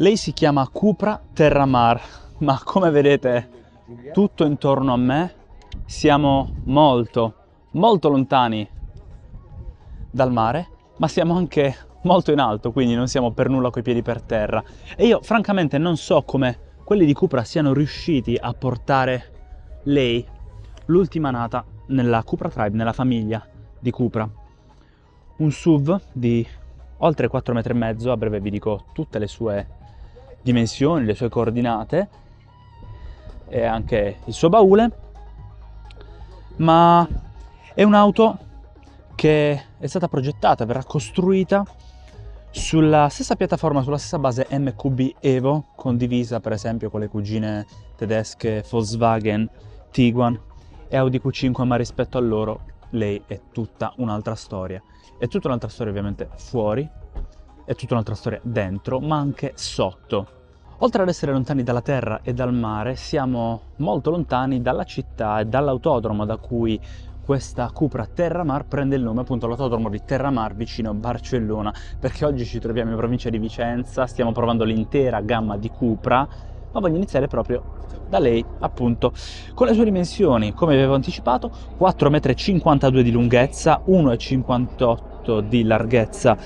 Lei si chiama Cupra Terramar, ma come vedete tutto intorno a me siamo molto, molto lontani dal mare, ma siamo anche molto in alto, quindi non siamo per nulla coi piedi per terra. E io francamente non so come quelli di Cupra siano riusciti a portare lei, l'ultima nata, nella Cupra Tribe, nella famiglia di Cupra. Un SUV di oltre 4,5 metri a breve vi dico tutte le sue dimensioni, le sue coordinate e anche il suo baule, ma è un'auto che è stata progettata, verrà costruita sulla stessa piattaforma, sulla stessa base MQB Evo, condivisa per esempio con le cugine tedesche Volkswagen, Tiguan e Audi Q5, ma rispetto a loro lei è tutta un'altra storia. È tutta un'altra storia ovviamente fuori è tutta un'altra storia dentro, ma anche sotto. Oltre ad essere lontani dalla terra e dal mare, siamo molto lontani dalla città e dall'autodromo da cui questa cupra Terramar prende il nome appunto l'autodromo di Terramar vicino a Barcellona, perché oggi ci troviamo in provincia di Vicenza, stiamo provando l'intera gamma di cupra, ma voglio iniziare proprio da lei, appunto, con le sue dimensioni, come avevo anticipato, 4,52 m di lunghezza, 1,58 m di larghezza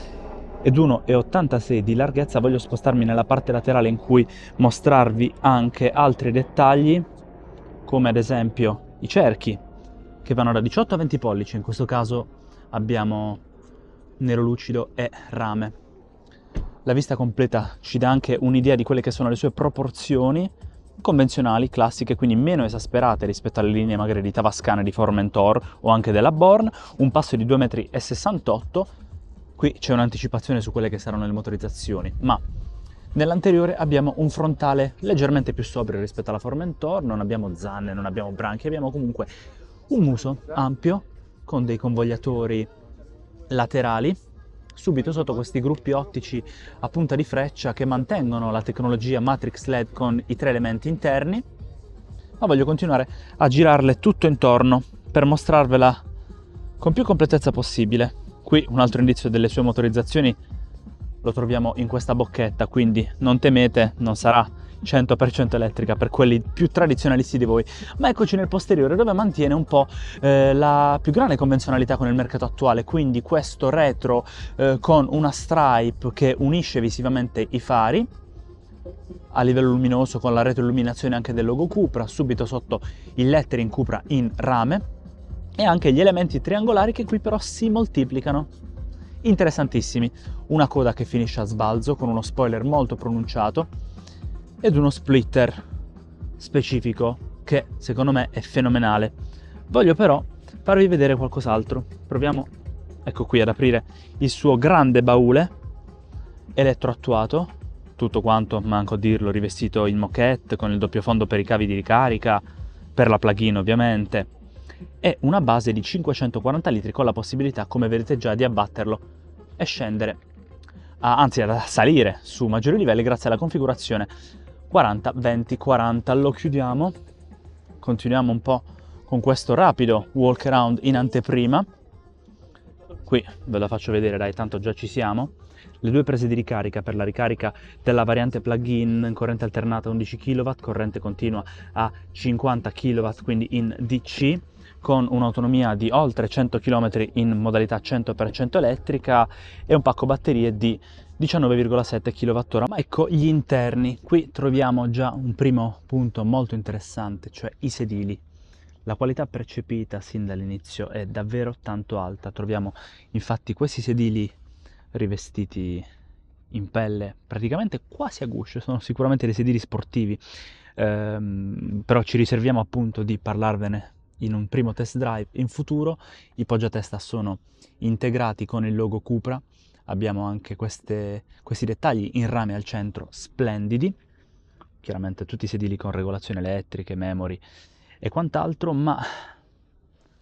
ed 1,86 di larghezza voglio spostarmi nella parte laterale in cui mostrarvi anche altri dettagli come ad esempio i cerchi che vanno da 18 a 20 pollici in questo caso abbiamo nero lucido e rame la vista completa ci dà anche un'idea di quelle che sono le sue proporzioni convenzionali, classiche, quindi meno esasperate rispetto alle linee magari di Tavascane, di Formentor o anche della Born, un passo di 2,68 m Qui c'è un'anticipazione su quelle che saranno le motorizzazioni, ma nell'anteriore abbiamo un frontale leggermente più sobrio rispetto alla Formentor, non abbiamo zanne, non abbiamo branchi, abbiamo comunque un muso ampio con dei convogliatori laterali subito sotto questi gruppi ottici a punta di freccia che mantengono la tecnologia Matrix LED con i tre elementi interni, ma voglio continuare a girarle tutto intorno per mostrarvela con più completezza possibile qui un altro indizio delle sue motorizzazioni lo troviamo in questa bocchetta, quindi non temete, non sarà 100% elettrica per quelli più tradizionalisti di voi, ma eccoci nel posteriore dove mantiene un po' eh, la più grande convenzionalità con il mercato attuale, quindi questo retro eh, con una stripe che unisce visivamente i fari a livello luminoso con la retroilluminazione anche del logo Cupra, subito sotto il lettering Cupra in rame, e anche gli elementi triangolari che qui però si moltiplicano. Interessantissimi, una coda che finisce a sbalzo con uno spoiler molto pronunciato ed uno splitter specifico che secondo me è fenomenale. Voglio però farvi vedere qualcos'altro. Proviamo, ecco qui, ad aprire il suo grande baule elettroattuato, tutto quanto, manco a dirlo, rivestito in moquette con il doppio fondo per i cavi di ricarica, per la plugin ovviamente, e una base di 540 litri con la possibilità, come vedete già, di abbatterlo e scendere, a, anzi a salire su maggiori livelli grazie alla configurazione 40, 20, 40. Lo chiudiamo, continuiamo un po' con questo rapido walk around in anteprima. Qui ve la faccio vedere, dai, tanto già ci siamo le due prese di ricarica per la ricarica della variante plug-in corrente alternata 11 kW, corrente continua a 50 kW, quindi in DC con un'autonomia di oltre 100 km in modalità 100% elettrica e un pacco batterie di 19,7 kWh. Ma ecco gli interni, qui troviamo già un primo punto molto interessante, cioè i sedili. La qualità percepita sin dall'inizio è davvero tanto alta, troviamo infatti questi sedili rivestiti in pelle praticamente quasi a guscio, sono sicuramente dei sedili sportivi, ehm, però ci riserviamo appunto di parlarvene in un primo test drive. In futuro i poggiatesta sono integrati con il logo Cupra, abbiamo anche queste, questi dettagli in rame al centro splendidi, chiaramente tutti i sedili con regolazioni elettriche, memory e quant'altro, ma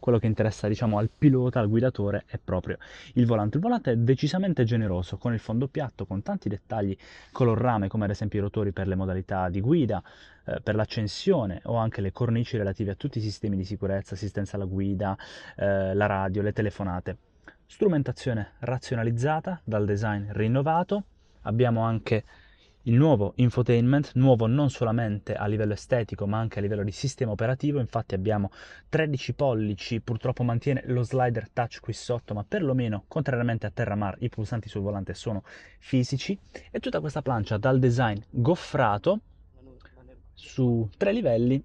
quello che interessa diciamo, al pilota, al guidatore, è proprio il volante. Il volante è decisamente generoso, con il fondo piatto, con tanti dettagli color rame, come ad esempio i rotori per le modalità di guida, eh, per l'accensione o anche le cornici relative a tutti i sistemi di sicurezza, assistenza alla guida, eh, la radio, le telefonate. Strumentazione razionalizzata dal design rinnovato, abbiamo anche il nuovo infotainment, nuovo non solamente a livello estetico ma anche a livello di sistema operativo, infatti abbiamo 13 pollici, purtroppo mantiene lo slider touch qui sotto, ma perlomeno contrariamente a Terramar i pulsanti sul volante sono fisici e tutta questa plancia dal design goffrato su tre livelli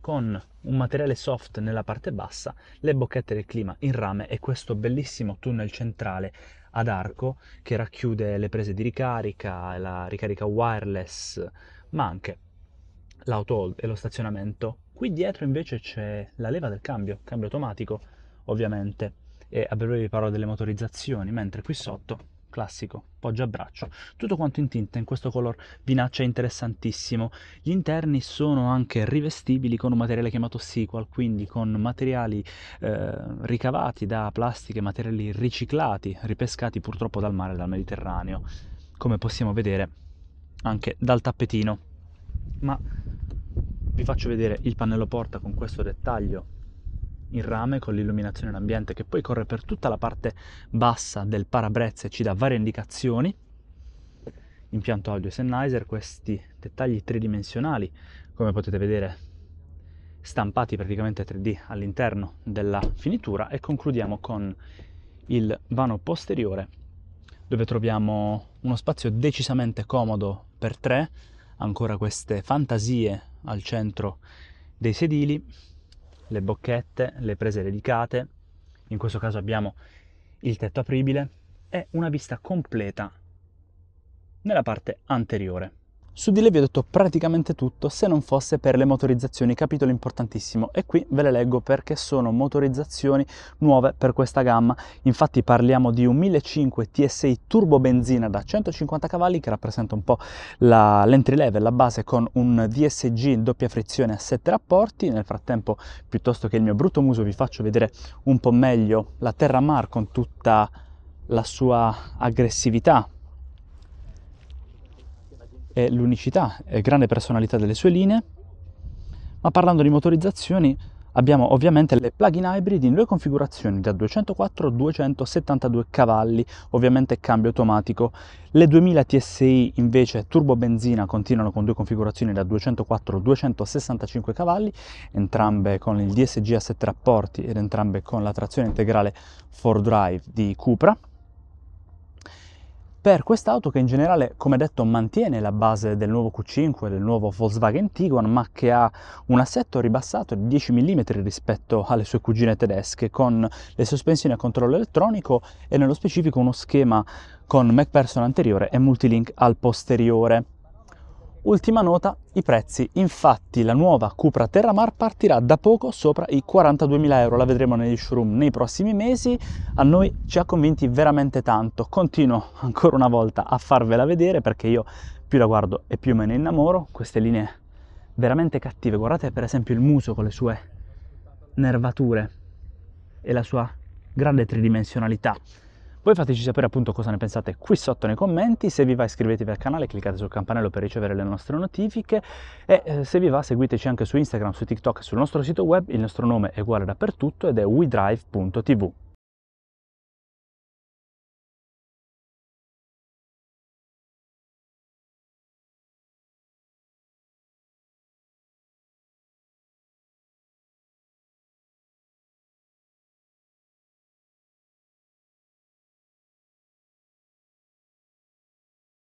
con un materiale soft nella parte bassa, le bocchette del clima in rame e questo bellissimo tunnel centrale ad arco che racchiude le prese di ricarica, la ricarica wireless, ma anche l'auto hold e lo stazionamento. Qui dietro invece c'è la leva del cambio, cambio automatico ovviamente, e a breve vi parlo delle motorizzazioni, mentre qui sotto classico, poggia a braccio. Tutto quanto in tinta in questo color vinaccia interessantissimo. Gli interni sono anche rivestibili con un materiale chiamato sequal, quindi con materiali eh, ricavati da plastiche, materiali riciclati, ripescati purtroppo dal mare, dal Mediterraneo, come possiamo vedere anche dal tappetino. Ma vi faccio vedere il pannello porta con questo dettaglio in rame con l'illuminazione d'ambiente che poi corre per tutta la parte bassa del parabrezza e ci dà varie indicazioni. Impianto audio Sennheiser, questi dettagli tridimensionali, come potete vedere, stampati praticamente 3D all'interno della finitura e concludiamo con il vano posteriore dove troviamo uno spazio decisamente comodo per tre, ancora queste fantasie al centro dei sedili le bocchette, le prese dedicate, in questo caso abbiamo il tetto apribile e una vista completa nella parte anteriore. Su di lei vi ho detto praticamente tutto se non fosse per le motorizzazioni, capitolo importantissimo e qui ve le leggo perché sono motorizzazioni nuove per questa gamma. Infatti parliamo di un 1500 TSI turbo benzina da 150 cavalli che rappresenta un po' la, l'entry level, la base con un DSG in doppia frizione a 7 rapporti. Nel frattempo, piuttosto che il mio brutto muso, vi faccio vedere un po' meglio la Terra Mar con tutta la sua aggressività eh, l'unicità e grande personalità delle sue linee, ma parlando di motorizzazioni abbiamo ovviamente le plug-in hybrid in due configurazioni da 204 272 cavalli, ovviamente cambio automatico. Le 2000 TSI invece turbo benzina continuano con due configurazioni da 204 265 cavalli, entrambe con il DSG a 7 rapporti ed entrambe con la trazione integrale 4 drive di Cupra per quest'auto che in generale, come detto, mantiene la base del nuovo Q5, del nuovo Volkswagen Tiguan, ma che ha un assetto ribassato di 10 mm rispetto alle sue cugine tedesche, con le sospensioni a controllo elettronico e nello specifico uno schema con MacPherson anteriore e multilink al posteriore. Ultima nota, i prezzi. Infatti la nuova Cupra Terramar partirà da poco sopra i 42.000 euro, la vedremo negli showroom nei prossimi mesi, a noi ci ha convinti veramente tanto. Continuo ancora una volta a farvela vedere perché io più la guardo e più me ne innamoro, queste linee veramente cattive, guardate per esempio il muso con le sue nervature e la sua grande tridimensionalità. Voi fateci sapere appunto cosa ne pensate qui sotto nei commenti, se vi va iscrivetevi al canale, cliccate sul campanello per ricevere le nostre notifiche e eh, se vi va seguiteci anche su Instagram, su TikTok e sul nostro sito web, il nostro nome è uguale dappertutto ed è wedrive.tv.